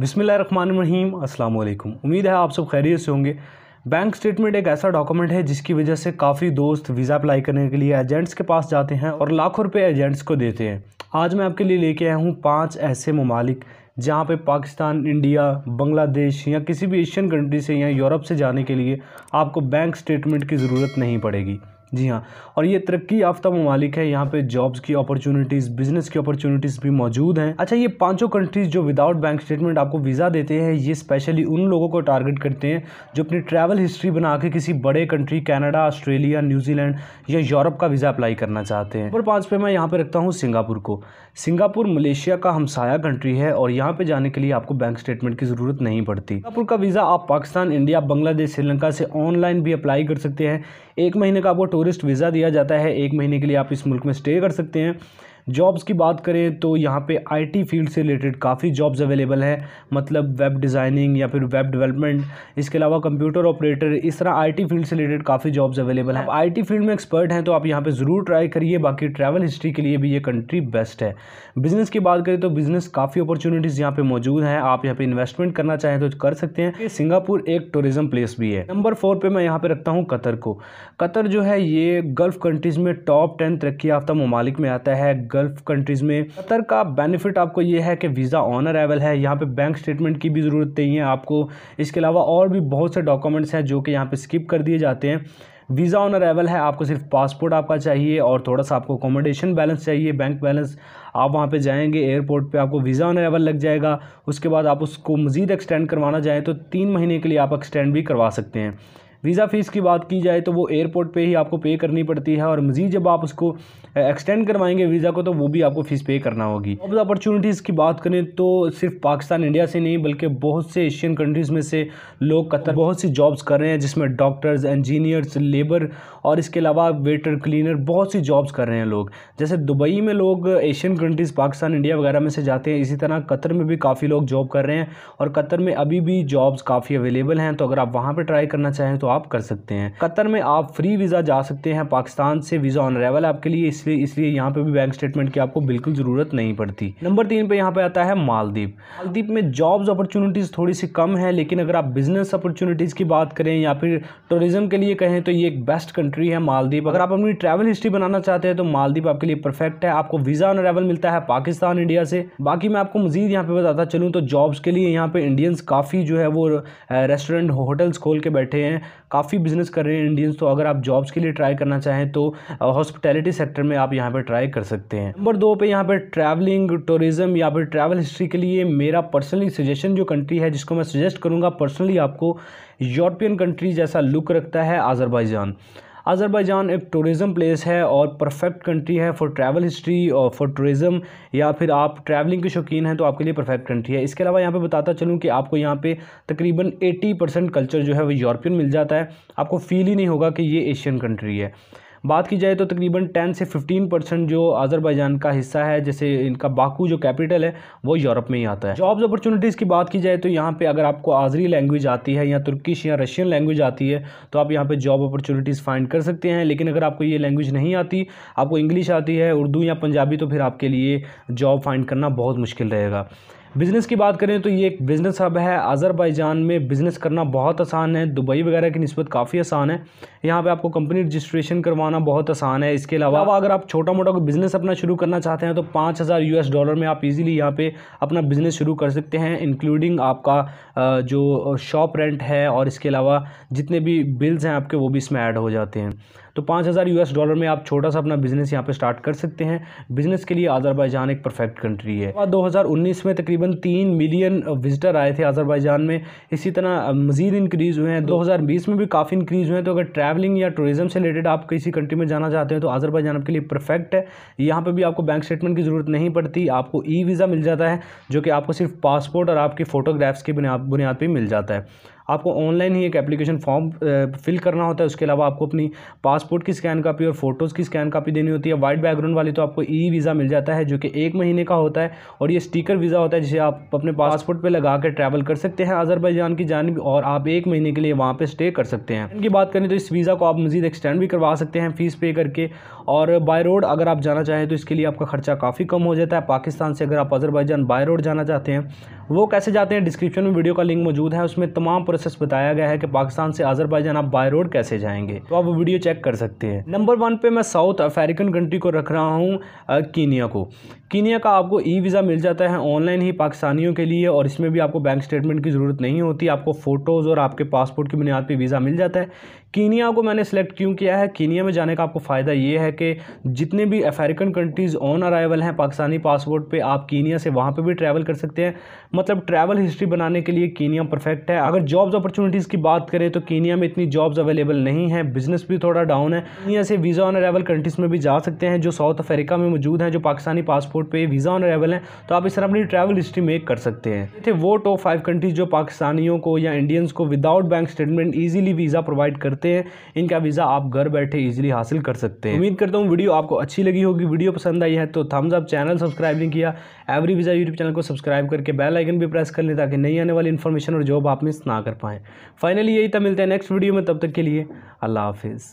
बिसमिल्ल रहीम अस्सलाम वालेकुम उम्मीद है आप सब खैरियत से होंगे बैंक स्टेटमेंट एक ऐसा डॉक्यूमेंट है जिसकी वजह से काफ़ी दोस्त वीज़ा अप्लाई करने के लिए एजेंट्स के पास जाते हैं और लाखों रुपए एजेंट्स को देते हैं आज मैं आपके लिए लेके आया हूँ पाँच ऐसे ममालिक जहाँ पे पाकिस्तान इंडिया बांग्लादेश या किसी भी एशियन कंट्री से या यूरोप से जाने के लिए आपको बैंक स्टेटमेंट की ज़रूरत नहीं पड़ेगी जी हाँ और ये तरक्की याफ्ता ममालिक है यहाँ पे जॉब्स की अपॉर्चुनिटीज़ बिजनेस की अपॉर्चुनिटीज़ भी मौजूद हैं अच्छा ये पांचों कंट्रीज़ जो विदाउट बैंक स्टेटमेंट आपको वीज़ा देते हैं ये स्पेशली उन लोगों को टारगेट करते हैं जो अपनी ट्रैवल हिस्ट्री बना के किसी बड़े कंट्री कनाडा ऑस्ट्रेलिया न्यूजीलैंड या यूरोप का वीज़ा अप्लाई करना चाहते हैं और पाँच पे मैं यहाँ पर रखता हूँ सिंगापुर को सिंगापुर मलेशिया का हमसाया कंट्री है और यहाँ पे जाने के लिए आपको बैंक स्टेटमेंट की ज़रूरत नहीं पड़ती सिंगापुर का वीज़ा आप पाकिस्तान इंडिया बांग्लादेश श्रीलंका से ऑनलाइन भी अप्लाई कर सकते हैं एक महीने का आपको टूरिस्ट वीज़ा दिया जाता है एक महीने के लिए आप इस मुल्क में स्टे कर सकते हैं जॉब्स की बात करें तो यहाँ पे आईटी फील्ड से रिलेटेड काफ़ी जॉब्स अवेलेबल हैं मतलब वेब डिज़ाइनिंग या फिर वेब डेवलपमेंट इसके अलावा कंप्यूटर ऑपरेटर इस तरह आईटी फील्ड से रिलेटेड काफ़ी जॉब्स अवेलेबल हैं आई आईटी फील्ड में एक्सपर्ट हैं तो आप यहाँ पर ज़रूर ट्राई करिए बाकी ट्रैवल हिस्ट्री के लिए भी ये कंट्री बेस्ट है बिज़नेस की बात करें तो बिज़नेस काफ़ी अपॉर्चुनिटीज़ यहाँ पर मौजूद हैं आप यहाँ पर इन्वेस्टमेंट करना चाहें तो कर सकते हैं सिंगापुर एक टूरिज़म प्लेस भी है नंबर फोर पर मैं यहाँ पर रखता हूँ कतर को कतर जो है ये गल्फ़ कंट्रीज़ में टॉप टेन तरक्की याफ्ता ममालिक में आता है गल्फ़ कंट्रीज़ में कतर का बेनिफिट आपको ये है कि वीज़ा ऑन अरावल है यहाँ पे बैंक स्टेटमेंट की भी ज़रूरत नहीं है आपको इसके अलावा और भी बहुत से डॉक्यूमेंट्स हैं जो कि यहाँ पे स्किप कर दिए जाते हैं वीज़ा ऑन अरावल है आपको सिर्फ पासपोर्ट आपका चाहिए और थोड़ा सा आपको अकोमोडेशन बैलेंस चाहिए बैंक बैलेंस आप वहाँ पे जाएंगे एयरपोर्ट पे आपको वीज़ा ऑन अरावल लग जाएगा उसके बाद आप उसको मज़ीद एक्सटेंड करवाना चाहें तो तीन महीने के लिए आप एक्सटेंड भी करवा सकते हैं वीज़ा फ़ीस की बात की जाए तो वो एयरपोर्ट पे ही आपको पे करनी पड़ती है और मज़ीद जब आप उसको एक्सटेंड करवाएंगे वीज़ा को तो वो भी आपको फ़ीस पे करना होगी अब अपॉर्चुनिटीज़ की बात करें तो सिर्फ पाकिस्तान इंडिया से नहीं बल्कि बहुत से एशियन कंट्रीज़ में से लोग कतर बहुत सी जॉब्स कर रहे हैं जिसमें डॉक्टर्स इंजीनियर्स लेबर और इसके अलावा वेटर क्लीनर बहुत सी जॉब्स कर रहे हैं लोग जैसे दुबई में लोग एशियन कंट्रीज़ पाकिस्तान इंडिया वगैरह में से जाते हैं इसी तरह कतर में भी काफ़ी लोग जॉब कर रहे हैं और कतर में अभी भी जॉब्स काफ़ी अवेलेबल हैं तो अगर आप वहाँ पर ट्राई करना चाहें तो तो आप कर सकते हैं कतर में आप फ्री वीज़ा जा सकते हैं पाकिस्तान से वीज़ा ऑनरेवल आपके लिए इसलिए इसलिए यहाँ पर भी बैंक स्टेटमेंट की आपको बिल्कुल ज़रूरत नहीं पड़ती नंबर तीन पर यहाँ पर आता है मालदीप मालदीप में जॉब्स अपॉर्चुनिटीज़ थोड़ी सी कम है लेकिन अगर आप बिज़नेस अपॉर्चुनिटीज़ की बात करें या फिर टूरिज्म के लिए कहें तो ये एक बेस्ट कंट्री है मालदीप अगर आप अपनी ट्रैवल हिस्ट्री बनाना चाहते हैं तो मालदीप आपके लिए परफेक्ट है आपको वीज़ा अनरेवल मिलता है पाकिस्तान इंडिया से बाकी मैं आपको मजीद यहाँ पे बताता चलूँ तो जॉब्स के लिए यहाँ पे इंडियंस काफ़ी जो है वो रेस्टोरेंट होटल्स खोल के बैठे हैं काफ़ी बिजनेस कर रहे हैं इंडियंस तो अगर आप जॉब्स के लिए ट्राई करना चाहें तो हॉस्पिटैलिटी सेक्टर में आप यहाँ पर ट्राई कर सकते हैं नंबर दो पे यहाँ पर ट्रैवलिंग टूरिज़म या फिर ट्रैवल हिस्ट्री के लिए मेरा पर्सनली सजेशन जो कंट्री है जिसको मैं सजेस्ट करूँगा पर्सनली आपको यूरोपियन कंट्री जैसा लुक रखता है आज़रबाईजान अज़रबैजान एक टूरिज़म प्लेस है और परफेक्ट कंट्री है फॉर ट्रैवल हिस्ट्री और फॉर टूरिज़म या फिर आप ट्रैवलिंग के शौकीन हैं तो आपके लिए परफेक्ट कंट्री है इसके अलावा यहाँ पे बताता चलूँ कि आपको यहाँ पे तकरीबन 80 परसेंट कल्चर जो है वो यूरोपियन मिल जाता है आपको फील ही नहीं होगा कि ये एशियन कंट्री है बात की जाए तो तकरीबन टेन से फिफ्टीन परसेंट जो आज़रबाईजान का हिस्सा है जैसे इनका बाकू जो कैपिटल है वो यूरोप में ही आता है जॉब्स अपॉर्चुनिटीज़ की बात की जाए तो यहाँ पर अगर आपको आज़री लैंग्वेज आती है या तुर्किश या रशियन लैंग्वेज आती है तो आप यहाँ पर जॉब अपॉर्चुनिटीज़ फाइंड कर सकते हैं लेकिन अगर आपको ये लैंग्वेज नहीं आती आपको इंग्लिश आती है उर्दू या पंजाबी तो फिर आपके लिए जॉब फाइंड करना बहुत मुश्किल रहेगा बिज़नेस की बात करें तो ये एक बिज़नेस हब है आज़रबाईजान में बिज़नेस करना बहुत आसान है दुबई वगैरह की नस्बत काफ़ी आसान है यहाँ पे आपको कंपनी रजिस्ट्रेशन करवाना बहुत आसान है इसके अलावा हाँ। अगर आप छोटा मोटा कोई बिज़नेस अपना शुरू करना चाहते हैं तो पाँच हज़ार यू डॉलर में आप इजीली यहाँ पे अपना बिज़नेस शुरू कर सकते हैं इंक्लूडिंग आपका जो शॉप रेंट है और इसके अलावा जितने भी बिल्स हैं आपके वो भी इसमें ऐड हो जाते हैं तो पाँच हज़ार यू डॉलर में आप छोटा सा अपना बिज़नेस यहाँ पे स्टार्ट कर सकते हैं बिज़नेस के लिए आज़रबाईजान एक परफेक्ट कंट्री है दो हज़ार उन्नीस में तकरीबन तीन मिलियन विजिटर आए थे आज़रबाईजान में इसी तरह मज़ीद इंक्रीज़ हुए हैं दो हज़ार बीस में भी काफ़ी इंक्रीज़ हुए हैं तो अगर ट्रैवलिंग या टूरिज़म से रिलेटेड आप किसी कंट्री में जाना चाहते हैं तो आज़रबाईजान आपके लिए परफेक्ट है यहाँ पर भी आपको बैंक स्टेटमेंट की ज़रूरत नहीं पड़ती आपको ई वीज़ा मिल जाता है जो कि आपको सिर्फ पासपोर्ट और आपकी फ़ोटोग्राफ्स की बुनियाद पर मिल जाता है आपको ऑनलाइन ही एक एप्लीकेशन फॉर्म फिल करना होता है उसके अलावा आपको अपनी पासपोर्ट की स्कैन कापी और फोटोज़ की स्कैन कापी देनी होती है वाइट बैकग्राउंड वाली तो आपको ई वीज़ा मिल जाता है जो कि एक महीने का होता है और ये स्टिकर वीज़ा होता है जिसे आप अपने पासपोर्ट पर लगा कर ट्रैवल कर सकते हैं अजरबैजान की जानब और आप एक महीने के लिए वहाँ पर स्टे कर सकते हैं इनकी बात करें तो इस वीज़ा को आप मज़ीद एक्सटेंड भी करवा सकते हैं फ़ीस पे करके और बाय रोड अगर आप जाना चाहें तो इसके लिए आपका खर्चा काफ़ी कम हो जाता है पाकिस्तान से अगर आप अजरबैजान बाय रोड जाना चाहते हैं वो कैसे जाते हैं डिस्क्रिप्शन में वीडियो का लिंक मौजूद है उसमें तमाम प्रोसेस बताया गया है कि पाकिस्तान से आजरबाईजान आप बाय रोड कैसे जाएंगे तो आप वीडियो चेक कर सकते हैं नंबर वन पे मैं साउथ अफ्रीकन कंट्री को रख रहा हूँ कीनिया को कीनिया का आपको ई वीज़ा मिल जाता है ऑनलाइन ही पाकिस्तानियों के लिए और इसमें भी आपको बैंक स्टेटमेंट की ज़रूरत नहीं होती आपको फ़ोटोज़ और आपके पासपोर्ट की बुनियाद पर वीज़ा मिल जाता है कीनिया को मैंने सेलेक्ट क्यों किया है कीनिया में जाने का आपको फ़ायदा ये है कि जितने भी अफ्रीकन कंट्रीज़ ऑन अराइवल हैं पाकिस्तानी पासपोर्ट पे आप कीनिया से वहाँ पे भी ट्रैवल कर सकते हैं मतलब ट्रैवल हिस्ट्री बनाने के लिए कीनिया परफेक्ट है अगर जॉब्स अपॉर्चुनिटीज़ की बात करें तो कीनिया में इतनी जॉब्स अवेलेबल नहीं है बिज़नेस भी थोड़ा डाउन है कीनिया से वीज़ा ऑन अराइवल कंट्रीज़ में भी जा सकते हैं जो साउथ अफ्रीका में मौजूद हैं जो पाकिस्तानी पासपोर्ट पर वीज़ा ऑन अराइवल हैं तो आप इस तरह अपनी ट्रैवल हिस्ट्री मेक कर सकते हैं थे वो टॉप फाइव कंट्रीज़ जो पाकिस्तानियों को या इंडियंस को without bank statement easily visa provide कर करते हैं इनका वीज़ा आप घर बैठे ईजिली हासिल कर सकते हैं उम्मीद करता हूँ वीडियो आपको अच्छी लगी होगी वीडियो पसंद आई है तो थम्स अप चैनल सब्सक्राइब नहीं किया एवरी वीज़ा यूट्यूब चैनल को सब्सक्राइब करके बेल आइकन भी प्रेस कर लें ताकि नई आने वाली इन्फॉर्मेशन और जॉब आप मिस ना कर पाएँ फाइनली यही था मिलते हैं नेक्स्ट वीडियो में तब तक के लिए अल्लाह हाफिज़